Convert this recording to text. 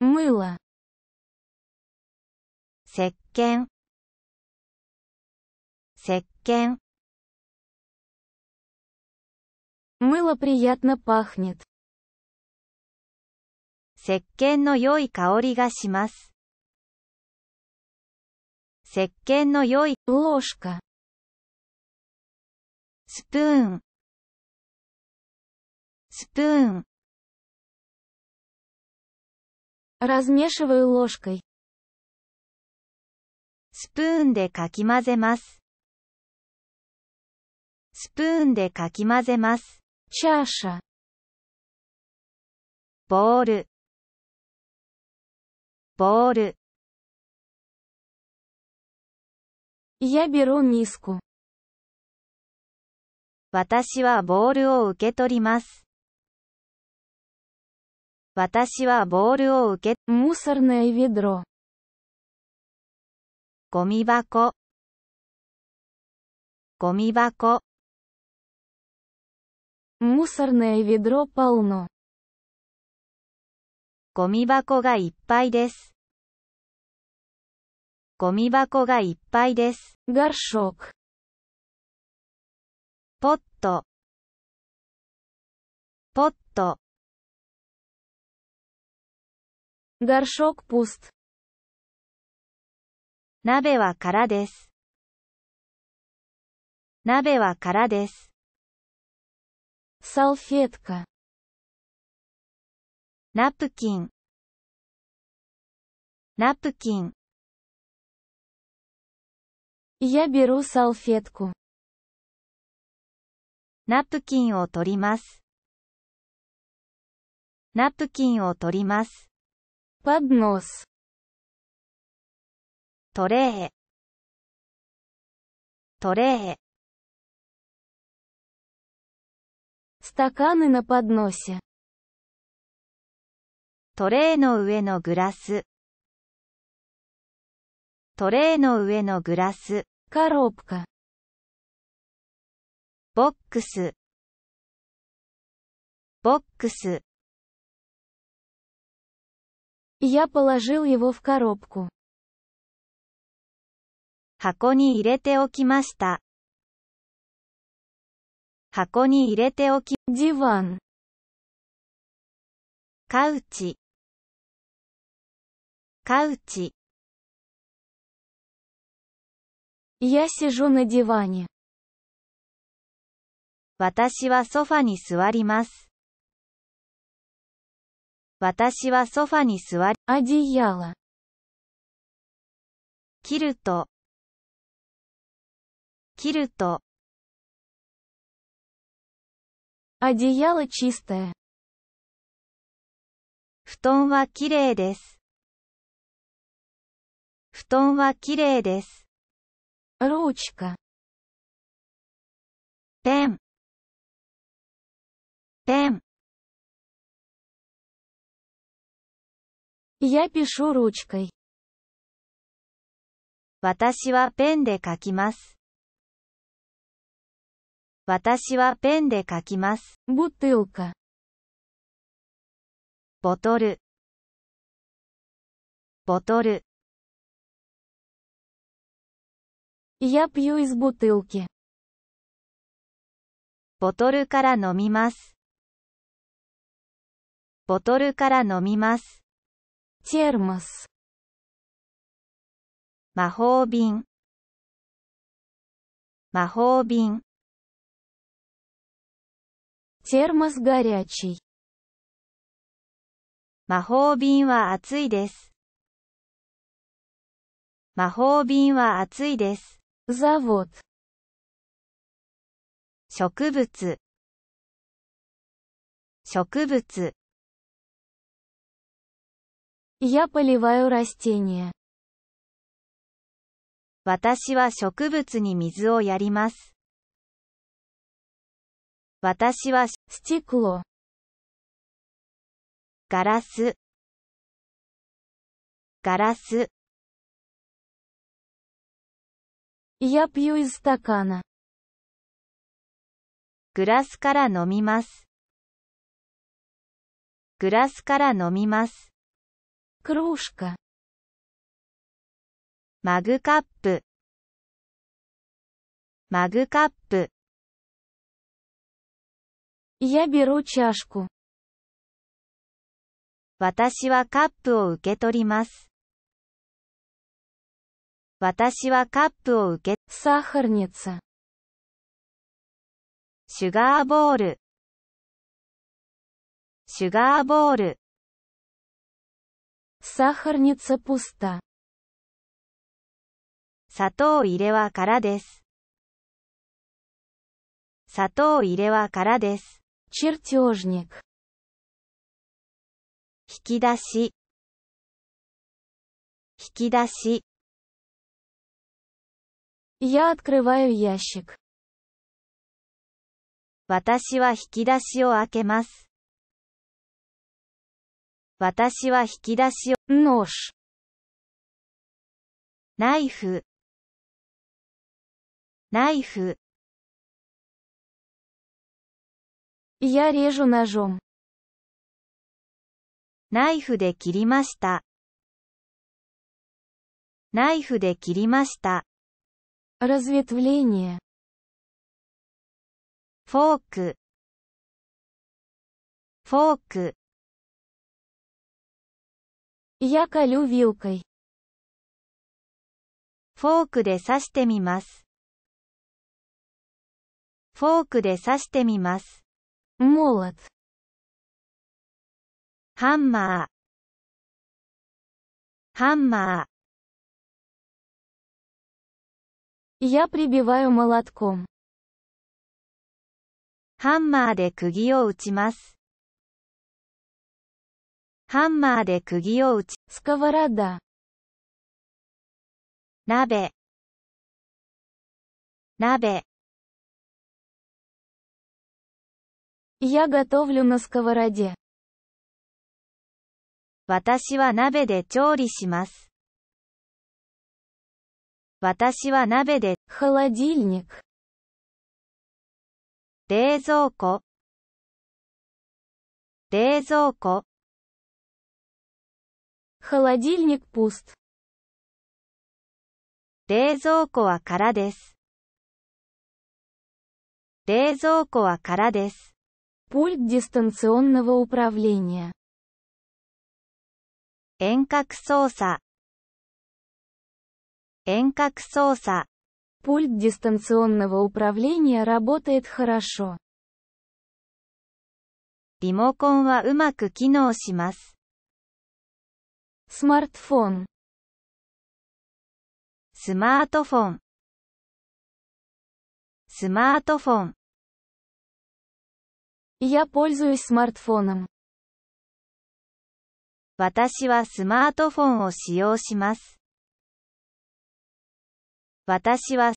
мыло, 石鹸石鹸 мыло приятно пахнет, 石鹸の良い香りがします。石鹸の良い ложка, スプーンスプーン Размешиваю ложкой. スプーンでかき混ぜます。Чаша. ボール。ボール。Я беру миску. 私はボールを受け取ります。私はボールを受け、мусорное ведро。ゴミ箱、ゴミ箱。мусорное ведро полно。ゴミ箱がいっぱいです。ゴミ箱がいっぱいです。ガッショ о ポット、ポット。Горшок пуст. 鍋はらです。鍋はらです。салфетка ナプキンナプキン Я беру салфетку ナプキンを取ります。ナプキンを取ります。パ о д н о с トレートレースタカ к ヌのパ на п о д トレーの上のグラストレーの上のグラスカロープ б ボックスボックス Я положил его в коробку. 箱に入れておきました。箱に入れておき、диван。カウチ。カウチ。Я сижу на диване. 私はソファに座ります。私はソファに座り、アジヤ я キルト、キルト。ア д е я л о ч 布団はきれいです。布団はきれいです。ローチ к ペン、ペン。Я пишу ручкой. 私はペンで書きます。私はペンで書きます。ボトル。ボトル。Я пью из бутылки. ボトルから飲みます。ボトルから飲みます。Термос. 魔法瓶魔法瓶 Термос горячий. 魔法瓶は熱いです。魔法瓶は熱いです。завод 植物植物 Я поливаю растения. 私は植物に水をやります。私は、スティ к л ガラス。ガラス。Я пью из стакана. グラスから飲みます。グラスから飲みます。кружка マグカップマグカップ Я беру чашку 私はカップを受け取ります私はカップを受け、сахарница シュガーボールシュガーボール Сахарница пуста. 砂糖入れは空です。砂糖入れは空です。Чертежник. 引き出し。引き出し。Я открываю ящик. 私は引き出しを開けます。私は引き出しを、んおし。ナイフ、ナイフ。Я режу н о ж о ナイフで切りました。ナイフで切りました。разветвление フォークフォーク Я колю вилкой. フォークで刺してみます。フォークで刺してみます。молот ハンマーハンマー Я прибиваю молотком. ハンマーで釘を打ちます。ハンマーで釘を打ち、スカワラダ。鍋、鍋。Я готовлю на сковороде. 私は鍋で調理します。私は鍋で、холодильник。冷蔵庫、冷蔵庫。Холодильник пуст. Пульт дистанционного управления. Пульт дистанционного управления работает хорошо. Римокон умаку リモコンはうまく機能します。スマートフォン。スマートフォン。スマートフォン。Я пользуюсь смартфоном. 私はスマートフォンを使用します。私は